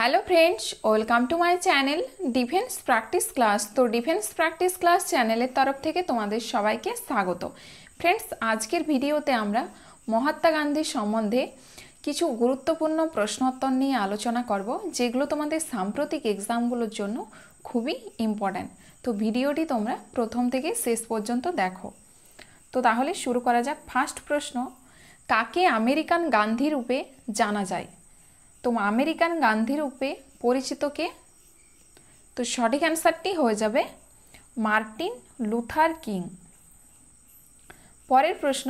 hello friends welcome to my channel defence practice class তো defence practice class চ্যানেলের তরফ থেকে তোমাদের সবাইকে স্বাগত ফ্রেন্ডস আজকের ভিডিওতে আমরা মহাত্মা গান্ধী সম্বন্ধে কিছু গুরুত্বপূর্ণ প্রশ্নোত্তর নিয়ে আলোচনা করব যেগুলো তোমাদের সাম্প্রতিক এক্সামগুলোর জন্য খুবই ইম্পর্ট্যান্ট তো ভিডিওটি তোমরা প্রথম থেকে শেষ পর্যন্ত দেখো তো তাহলে শুরু করা যাক ফার্স্ট প্রশ্ন কাকে আমেরিকান গান্ধী রূপে জানা যায় তো আমেরিকান গান্ধী রূপে পরিচিত কে তো সঠিক অ্যান্সারটি হয়ে যাবে মার্টিন লুথার কিং পরের প্রশ্ন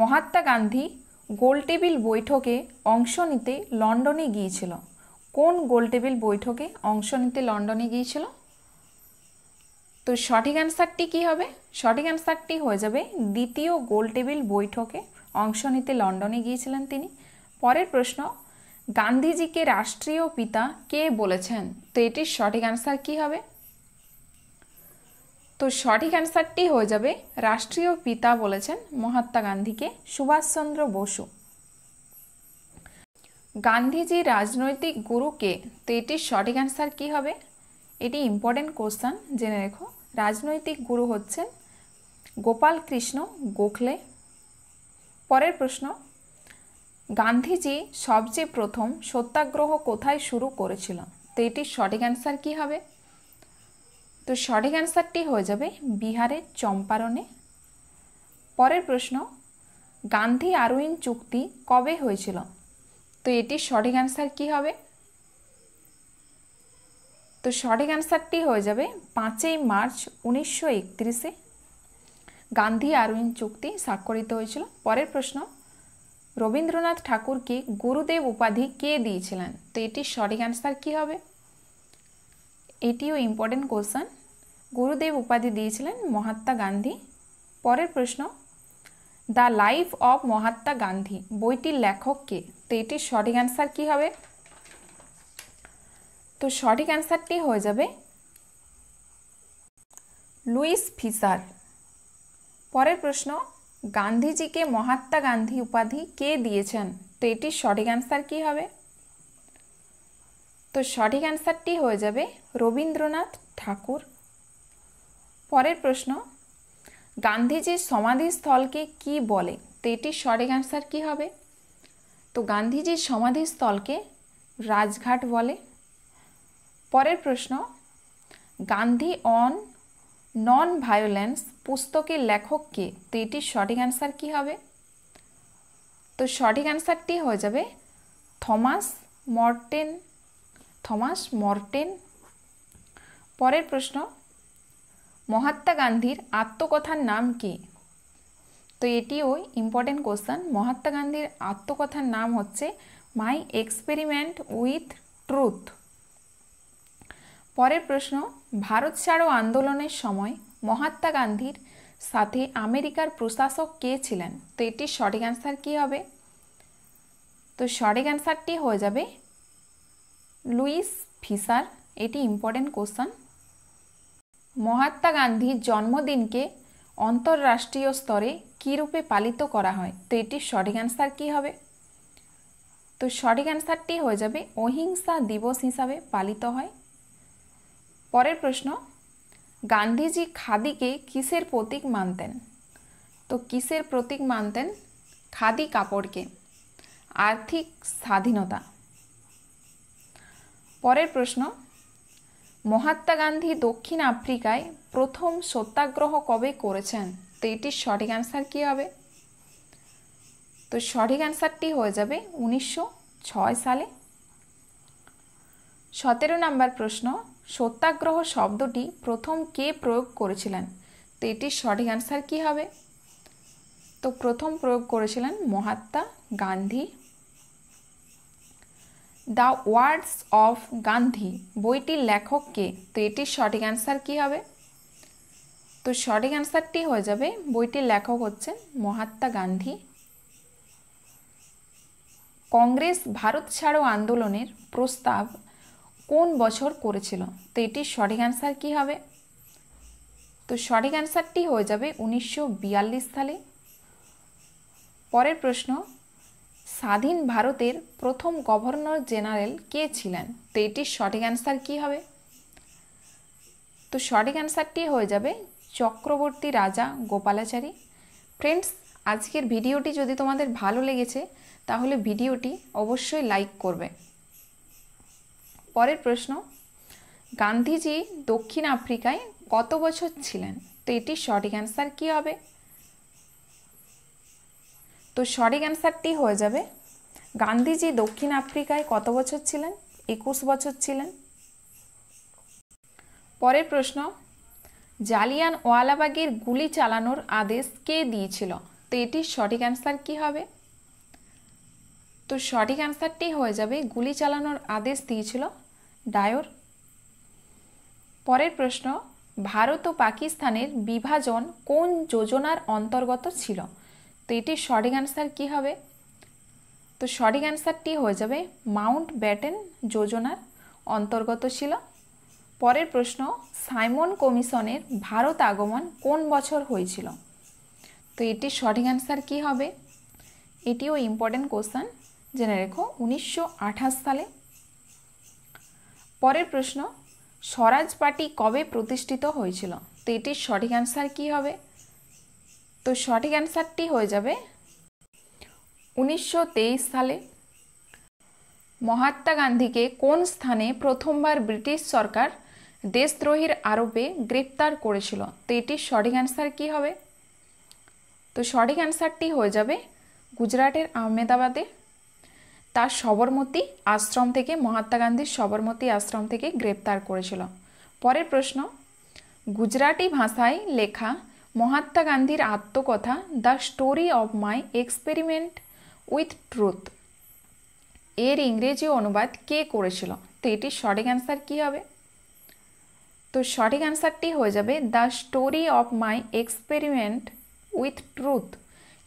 মহাত্মা গান্ধী গোলটেবিল বৈঠকে অংশ নিতে লন্ডনে গিয়েছিল কোন গোলটেবিল বৈঠকে অংশ নিতে লন্ডনে গিয়েছিল তো সঠিক অ্যান্সারটি কী হবে সঠিক অ্যান্সারটি হয়ে যাবে দ্বিতীয় গোলটেবিল বৈঠকে অংশ নিতে লন্ডনে গিয়েছিলেন তিনি পরের প্রশ্ন গান্ধীজিকে রাষ্ট্রীয় পিতা কে বলেছেন তো এটির সঠিক অ্যান্সার কি হবে তো সঠিক অ্যান্সারটি হয়ে যাবে রাষ্ট্রীয় পিতা বলেছেন মহাত্মা গান্ধীকে সুভাষচন্দ্র বসু গান্ধীজি রাজনৈতিক গুরু কে তো এটির সঠিক অ্যান্সার কী হবে এটি ইম্পর্টেন্ট কোশ্চান জেনে রেখো রাজনৈতিক গুরু হচ্ছেন গোপাল কৃষ্ণ গোখলে পরের প্রশ্ন গান্ধীজি সবচেয়ে প্রথম সত্যাগ্রহ কোথায় শুরু করেছিল তো এটির সঠিক অ্যান্সার কী হবে তো সঠিক অ্যান্সারটি হয়ে যাবে বিহারের চম্পারণে পরের প্রশ্ন গান্ধী আরউইন চুক্তি কবে হয়েছিল তো এটির সঠিক অ্যান্সার কী হবে তো সঠিক অ্যান্সারটি হয়ে যাবে পাঁচই মার্চ উনিশশো একত্রিশে গান্ধী আরউইন চুক্তি স্বাক্ষরিত হয়েছিল পরের প্রশ্ন রবীন্দ্রনাথ ঠাকুরকে গুরুদেব উপাধি কে দিয়েছিলেন তো এটির সঠিক অ্যান্সার কী হবে এটিও ইম্পর্টেন্ট কোশ্চেন গুরুদেব উপাধি দিয়েছিলেন মহাত্মা গান্ধী পরের প্রশ্ন the life of Mahatma Gandhi বইটির লেখক কে তো এটির সঠিক অ্যান্সার কী হবে তো সঠিক অ্যান্সারটি হয়ে যাবে লুইস ফিসার পরের প্রশ্ন গান্ধীজিকে মহাত্মা গান্ধী উপাধি কে দিয়েছেন তো এটির সঠিক অ্যান্সার কী হবে তো সঠিক অ্যান্সারটি হয়ে যাবে রবীন্দ্রনাথ ঠাকুর পরের প্রশ্ন গান্ধীজির সমাধিস্থলকে কি বলে তো এটির সঠিক অ্যান্সার কী হবে তো গান্ধীজির সমাধিস্থলকে রাজঘাট বলে পরের প্রশ্ন গান্ধী অন নন ভায়োলেন্স পুস্তকের লেখক কে তো এটির সঠিক অ্যান্সার কী হবে তো সঠিক অ্যান্সারটি হয়ে যাবে থমাস মর্টেন থমাস মর্টেন পরের প্রশ্ন মহাত্মা গান্ধীর আত্মকথার নাম কি তো এটিও ইম্পর্টেন্ট কোশ্চান মহাত্মা গান্ধীর আত্মকথার নাম হচ্ছে মাই এক্সপেরিমেন্ট উইথ ট্রুথ পরের প্রশ্ন ভারত ছাড়ো আন্দোলনের সময় মহাত্মা গান্ধীর সাথে আমেরিকার প্রশাসক কে ছিলেন তো এটির সঠিক অ্যান্সার কী হবে তো সঠিক অ্যান্সারটি হয়ে যাবে লুইস ফিসার এটি ইম্পর্টেন্ট কোশ্চান মহাত্মা গান্ধীর জন্মদিনকে অন্তরাষ্ট্রীয় স্তরে কী রূপে পালিত করা হয় তো এটির সঠিক অ্যান্সার কী হবে তো সঠিক অ্যান্সারটি হয়ে যাবে অহিংসা দিবস হিসাবে পালিত হয় পরের প্রশ্ন গান্ধীজি খাদিকে কিসের প্রতীক মানতেন তো কিসের প্রতীক মানতেন খাদি কাপড়কে আর্থিক স্বাধীনতা পরের প্রশ্ন মহাত্মা গান্ধী দক্ষিণ আফ্রিকায় প্রথম সত্যাগ্রহ কবে করেছেন তো এটির সঠিক অ্যান্সার কী হবে তো সঠিক অ্যান্সারটি হয়ে যাবে উনিশশো সালে সতেরো নম্বর প্রশ্ন সত্যাগ্রহ শব্দটি প্রথম কে প্রয়োগ করেছিলেন তো এটির সঠিক অ্যান্সার কী হবে তো প্রথম প্রয়োগ করেছিলেন Mahatma Gandhi the words of Gandhi বইটির লেখক কে তো এটির সঠিক অ্যান্সার কী হবে তো সঠিক অ্যান্সারটি হয়ে যাবে বইটির লেখক হচ্ছেন মহাত্মা গান্ধী কংগ্রেস ভারত ছাড়ো আন্দোলনের প্রস্তাব কোন বছর করেছিল তো এটির সঠিক অ্যান্সার কী হবে তো সঠিক অ্যান্সারটি হয়ে যাবে উনিশশো সালে পরের প্রশ্ন স্বাধীন ভারতের প্রথম গভর্নর জেনারেল কে ছিলেন তো এটির সঠিক অ্যান্সার কী হবে তো সঠিক অ্যান্সারটি হয়ে যাবে চক্রবর্তী রাজা গোপালাচারী ফ্রেন্ডস আজকের ভিডিওটি যদি তোমাদের ভালো লেগেছে তাহলে ভিডিওটি অবশ্যই লাইক করবে পরের প্রশ্ন গান্ধীজি দক্ষিণ আফ্রিকায় কত বছর ছিলেন তো এটির সঠিক অ্যান্সার কী হবে তো সঠিক অ্যান্সারটি হয়ে যাবে গান্ধীজি দক্ষিণ আফ্রিকায় কত বছর ছিলেন একুশ বছর ছিলেন পরের প্রশ্ন জালিয়ান ওয়ালাবাগের গুলি চালানোর আদেশ কে দিয়েছিল তো এটির সঠিক অ্যান্সার কী হবে তো সঠিক অ্যান্সারটি হয়ে যাবে গুলি চালানোর আদেশ দিয়েছিল ডায়োর পরের প্রশ্ন ভারত ও পাকিস্তানের বিভাজন কোন যোজনার অন্তর্গত ছিল তো এটি সঠিক অ্যান্সার কী হবে তো সঠিক অ্যান্সারটি হয়ে যাবে মাউন্ট ব্যাটেন যোজনার অন্তর্গত ছিল পরের প্রশ্ন সাইমন কমিশনের ভারত আগমন কোন বছর হয়েছিল তো এটির সঠিক অ্যান্সার কী হবে এটিও ইম্পর্টেন্ট কোশ্চান জেনে রেখো উনিশশো সালে পরের প্রশ্ন স্বরাজ পার্টি কবে প্রতিষ্ঠিত হয়েছিল তো এটির সঠিক অ্যান্সার কী হবে তো সঠিক অ্যান্সারটি হয়ে যাবে উনিশশো সালে মহাত্মা গান্ধীকে কোন স্থানে প্রথমবার ব্রিটিশ সরকার দেশদ্রোহীর আরোপে গ্রেপ্তার করেছিল তো এটির সঠিক অ্যান্সার কী হবে তো সঠিক অ্যান্সারটি হয়ে যাবে গুজরাটের আহমেদাবাদে তার সবরমতী আশ্রম থেকে মহাত্মা গান্ধীর সবরমতী আশ্রম থেকে গ্রেপ্তার করেছিল পরের প্রশ্ন গুজরাটি ভাষায় লেখা মহাত্মা গান্ধীর আত্মকথা the story of my experiment with truth এর ইংরেজি অনুবাদ কে করেছিল তো এটির সঠিক অ্যান্সার কী হবে তো সঠিক অ্যান্সারটি হয়ে যাবে the story of my experiment with truth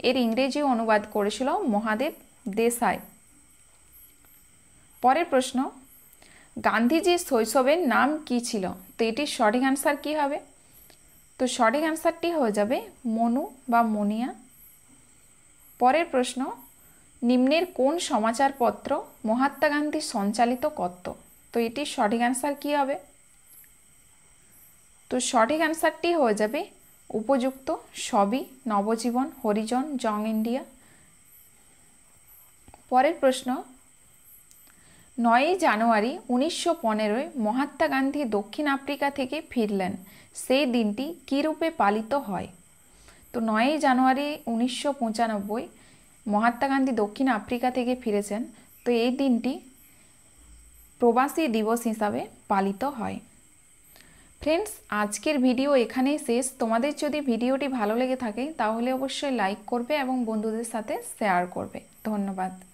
এর ইংরেজি অনুবাদ করেছিল মহাদেব দেশায় পরের প্রশ্ন গান্ধীজির শৈশবের নাম কি ছিল তো এটির সঠিক অ্যান্সার কী হবে তো সঠিক অ্যান্সারটি হয়ে যাবে মনু বা মনিয়া পরের প্রশ্ন নিম্নের কোন সমাচারপত্র মহাত্মা গান্ধী সঞ্চালিত করত তো এটির সঠিক অ্যান্সার কী হবে তো সঠিক অ্যান্সারটি হয়ে যাবে উপযুক্ত সবই নবজীবন হরিজন জং ইন্ডিয়া পরের প্রশ্ন নয়ই জানুয়ারি উনিশশো পনেরোয় মহাত্মা গান্ধী দক্ষিণ আফ্রিকা থেকে ফিরলেন সেই দিনটি কীরূপে পালিত হয় তো নয়ই জানুয়ারি উনিশশো পঁচানব্বই মহাত্মা গান্ধী দক্ষিণ আফ্রিকা থেকে ফিরেছেন তো এই দিনটি প্রবাসী দিবস হিসাবে পালিত হয় ফ্রেন্ডস আজকের ভিডিও এখানেই শেষ তোমাদের যদি ভিডিওটি ভালো লেগে থাকে তাহলে অবশ্যই লাইক করবে এবং বন্ধুদের সাথে শেয়ার করবে ধন্যবাদ